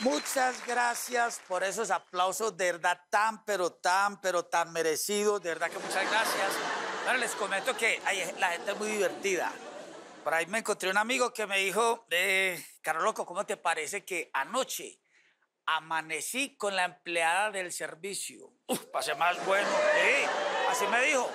Muchas gracias por esos aplausos de verdad tan, pero tan, pero tan merecidos. De verdad que muchas gracias. Bueno, les comento que la gente es muy divertida. Por ahí me encontré un amigo que me dijo, eh, Loco, ¿cómo te parece que anoche amanecí con la empleada del servicio? Uf, pasé más bueno. ¿eh? así me dijo.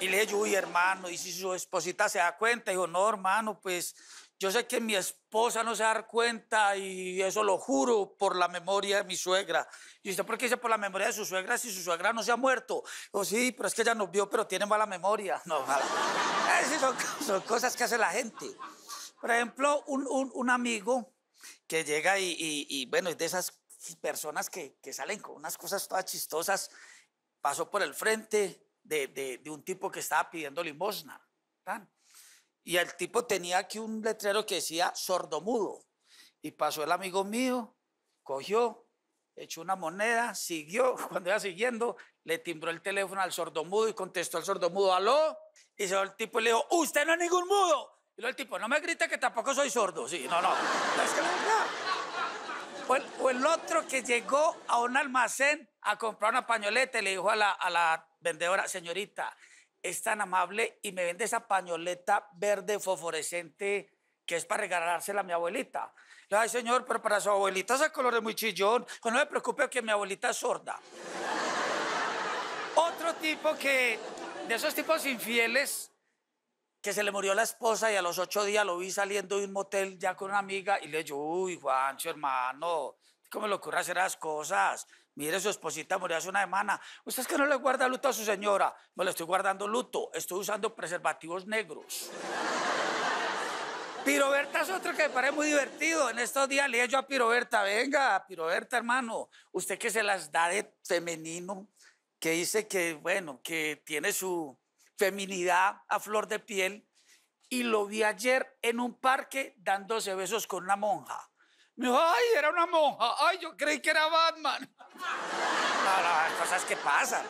Y le dije, uy, hermano, y si su esposita se da cuenta, dijo, no, hermano, pues yo sé que mi esposa no se da cuenta y eso lo juro por la memoria de mi suegra. ¿Y usted por qué dice por la memoria de su suegra si su suegra no se ha muerto? O oh, sí, pero es que ella nos vio, pero tiene mala memoria. Eh, son, cosas que hace la gente. Por ejemplo, un, amigo que llega y, bueno, es de esas personas que, que salen con unas cosas todas chistosas, pasó por el frente de, un tipo que estaba pidiendo limosna. ¿tan? Y el tipo tenía aquí un letrero que decía sordomudo. Y pasó el amigo mío, cogió, echó una moneda, siguió. Cuando iba siguiendo, le timbró el teléfono al sordomudo y contestó al sordomudo, aló. Y se el tipo y le dijo, usted no es ningún mudo. Y luego el tipo, no me grita que tampoco soy sordo. Sí, no, no. O el, otro que llegó a un almacén a comprar una pañoleta y le dijo a la, a la vendedora, señorita, es tan amable y me vende esa pañoleta verde fosforescente que es para regalársela a mi abuelita. Le ay, señor, pero para su abuelita esa color es muy chillón. Pues no me preocupe que mi abuelita es sorda. Otro tipo que, de esos tipos infieles, que se le murió la esposa y a los ocho días lo vi saliendo de un motel ya con una amiga y le digo, uy, Juancho, hermano, ¿cómo le ocurre hacer las cosas? Mire su esposita murió hace una semana. ¿Usted es que no le guarda luto a su señora? me le estoy guardando luto. Estoy usando preservativos negros. Piroberta es otro que me parece muy divertido. En estos días le yo a Piroberta, venga, Piroberta, hermano, usted que se las da de femenino, que dice que, bueno, que tiene su feminidad a flor de piel, y lo vi ayer en un parque dándose besos con una monja. Me dijo, ay, era una monja. Ay, yo creí que era Batman. No, no, cosas que pasan.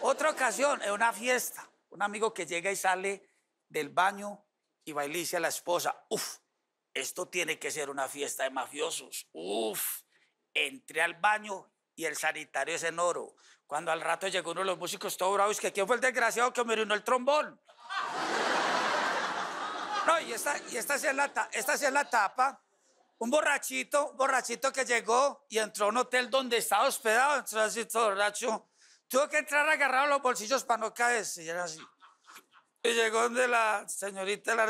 Otra ocasión, en una fiesta, un amigo que llega y sale del baño y bailicia a la esposa, uf, esto tiene que ser una fiesta de mafiosos. Uf, entré al baño y el sanitario es en oro. Cuando al rato llegó uno de los músicos todo bravo, es que ¿quién fue el desgraciado que me orinó el trombón? No, y esta, y sí la, esta sí es la tapa un borrachito, borrachito que llegó y entró a un hotel donde estaba hospedado, entró así todo borracho. Tuvo que entrar agarrado los bolsillos para no caerse, y era así. Y llegó donde la señorita, la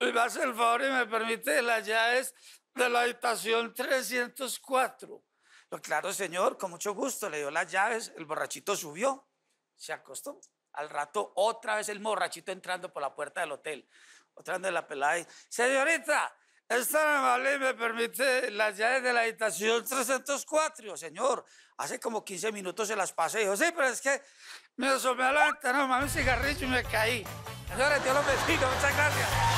y me hace el favor y me permite las llaves de la habitación 304. Lo claro, señor, con mucho gusto, le dio las llaves, el borrachito subió, se acostó. Al rato, otra vez el borrachito entrando por la puerta del hotel, otra vez la pelada. Y, señorita, esta amable me permite las llaves de la habitación 304. señor, hace como 15 minutos se las pasé. Yo, sí, pero es que me asomé a la ventana, un cigarrillo y me caí. Señores, Dios los bendito. Muchas gracias.